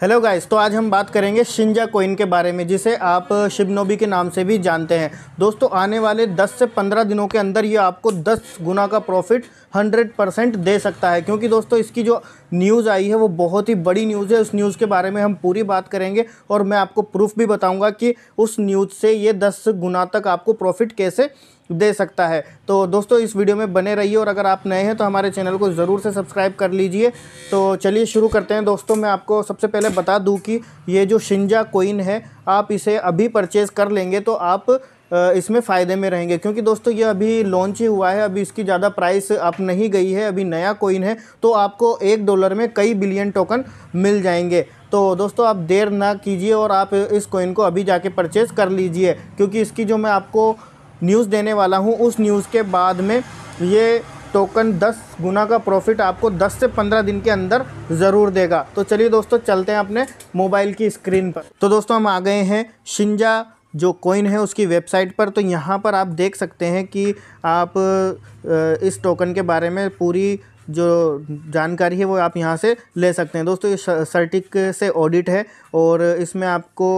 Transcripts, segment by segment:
hello guys तो आज हम बात करेंगे शिंजा कोइन के बारे में जिसे आप शिबनोबी के नाम से भी जानते हैं दोस्तों आने वाले 10 से 15 दिनों के अंदर ये आपको 10 गुना का प्रॉफिट 100 परसेंट दे सकता है क्योंकि दोस्तों इसकी जो न्यूज़ आई है वो बहुत ही बड़ी न्यूज़ है उस न्यूज़ के बारे में हम पूरी बात करेंगे और मैं आपको प्रूफ भी बताऊँगा कि उस न्यूज़ से ये दस गुना तक आपको प्रॉफिट कैसे दे सकता है तो दोस्तों इस वीडियो में बने रहिए और अगर आप नए हैं तो हमारे चैनल को ज़रूर से सब्सक्राइब कर लीजिए तो चलिए शुरू करते हैं दोस्तों मैं आपको सबसे पहले बता दूं कि ये जो शिंजा कोइन है आप इसे अभी परचेज़ कर लेंगे तो आप इसमें फ़ायदे में रहेंगे क्योंकि दोस्तों ये अभी लॉन्च ही हुआ है अभी इसकी ज़्यादा प्राइस आप नहीं गई है अभी नया कोइन है तो आपको एक डॉलर में कई बिलियन टोकन मिल जाएंगे तो दोस्तों आप देर ना कीजिए और आप इस कोइन को अभी जाके परचेज़ कर लीजिए क्योंकि इसकी जो मैं आपको न्यूज़ देने वाला हूँ उस न्यूज़ के बाद में ये टोकन 10 गुना का प्रॉफिट आपको 10 से 15 दिन के अंदर ज़रूर देगा तो चलिए दोस्तों चलते हैं अपने मोबाइल की स्क्रीन पर तो दोस्तों हम आ गए हैं शिंजा जो कोइन है उसकी वेबसाइट पर तो यहाँ पर आप देख सकते हैं कि आप इस टोकन के बारे में पूरी जो जानकारी है वो आप यहाँ से ले सकते हैं दोस्तों ये सर्टिक से ऑडिट है और इसमें आपको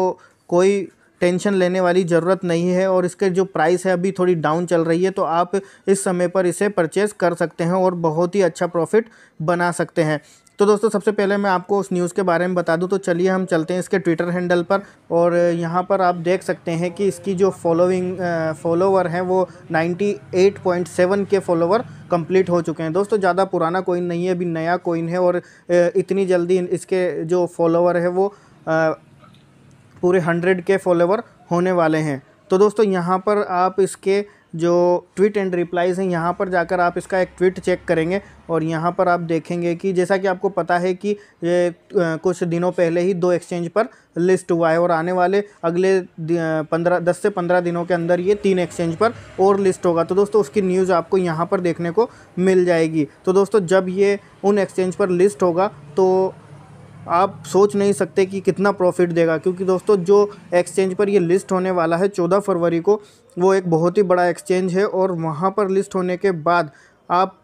कोई टेंशन लेने वाली ज़रूरत नहीं है और इसके जो प्राइस है अभी थोड़ी डाउन चल रही है तो आप इस समय पर इसे परचेज़ कर सकते हैं और बहुत ही अच्छा प्रॉफिट बना सकते हैं तो दोस्तों सबसे पहले मैं आपको उस न्यूज़ के बारे में बता दूं तो चलिए हम चलते हैं इसके ट्विटर हैंडल पर और यहाँ पर आप देख सकते हैं कि इसकी जो फॉलोइंग फॉलोवर हैं वो 98.7 के फॉलोवर कंप्लीट हो चुके हैं दोस्तों ज़्यादा पुराना कोइन नहीं है अभी नया कोइन है और इतनी जल्दी इसके जो फॉलोवर है वो पूरे हंड्रेड के फॉलोवर होने वाले हैं तो दोस्तों यहाँ पर आप इसके जो ट्वीट एंड रिप्लाइज़ हैं यहाँ पर जाकर आप इसका एक ट्वीट चेक करेंगे और यहाँ पर आप देखेंगे कि जैसा कि आपको पता है कि ये कुछ दिनों पहले ही दो एक्सचेंज पर लिस्ट हुआ है और आने वाले अगले पंद्रह दस से पंद्रह दिनों के अंदर ये तीन एक्सचेंज पर और लिस्ट होगा तो दोस्तों उसकी न्यूज़ आपको यहाँ पर देखने को मिल जाएगी तो दोस्तों जब ये उन एक्सचेंज पर लिस्ट होगा तो आप सोच नहीं सकते कि कितना प्रॉफिट देगा क्योंकि दोस्तों जो एक्सचेंज पर ये लिस्ट होने वाला है चौदह फरवरी को वो एक बहुत ही बड़ा एक्सचेंज है और वहाँ पर लिस्ट होने के बाद आप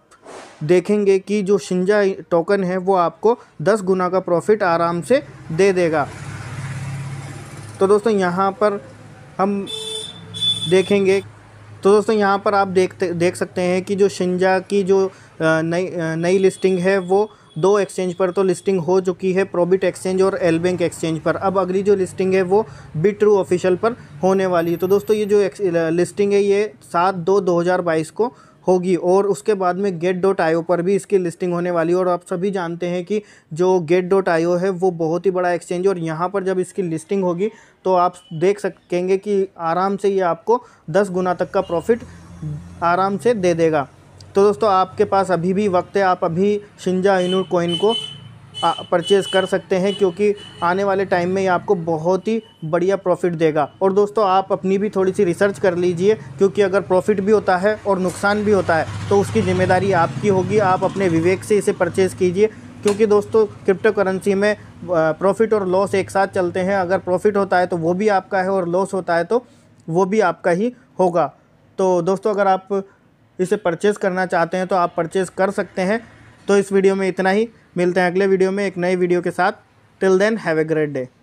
देखेंगे कि जो शिंजा टोकन है वो आपको दस गुना का प्रॉफिट आराम से दे देगा तो दोस्तों यहाँ पर हम देखेंगे तो दोस्तों यहाँ पर आप देखते देख सकते हैं कि जो शिंजा की जो नई नई लिस्टिंग है वो दो एक्सचेंज पर तो लिस्टिंग हो चुकी है प्रोबिट एक्सचेंज और एल बैंक एक्सचेंज पर अब अगली जो लिस्टिंग है वो बिट ट्रू ऑफिशियल पर होने वाली है तो दोस्तों ये जो लिस्टिंग है ये सात दो दो हज़ार बाईस को होगी और उसके बाद में गेट डॉट आई पर भी इसकी लिस्टिंग होने वाली है और आप सभी जानते हैं कि जो गेट डॉट आई है वो बहुत ही बड़ा एक्सचेंज है और यहाँ पर जब इसकी लिस्टिंग होगी तो आप देख सकेंगे कि आराम से ये आपको दस गुना तक का प्रॉफिट आराम से दे देगा तो दोस्तों आपके पास अभी भी वक्त है आप अभी शिंजा इनू कोइन को परचेज़ कर सकते हैं क्योंकि आने वाले टाइम में ये आपको बहुत ही बढ़िया प्रॉफिट देगा और दोस्तों आप अपनी भी थोड़ी सी रिसर्च कर लीजिए क्योंकि अगर प्रॉफिट भी होता है और नुकसान भी होता है तो उसकी ज़िम्मेदारी आपकी होगी आप अपने विवेक से इसे परचेज़ कीजिए क्योंकि दोस्तों क्रिप्टो करेंसी में प्रॉफिट और लॉस एक साथ चलते हैं अगर प्रॉफिट होता है तो वो भी आपका है और लॉस होता है तो वो भी आपका ही होगा तो दोस्तों अगर आप इसे परचेज़ करना चाहते हैं तो आप परचेज़ कर सकते हैं तो इस वीडियो में इतना ही मिलते हैं अगले वीडियो में एक नई वीडियो के साथ till then have a great day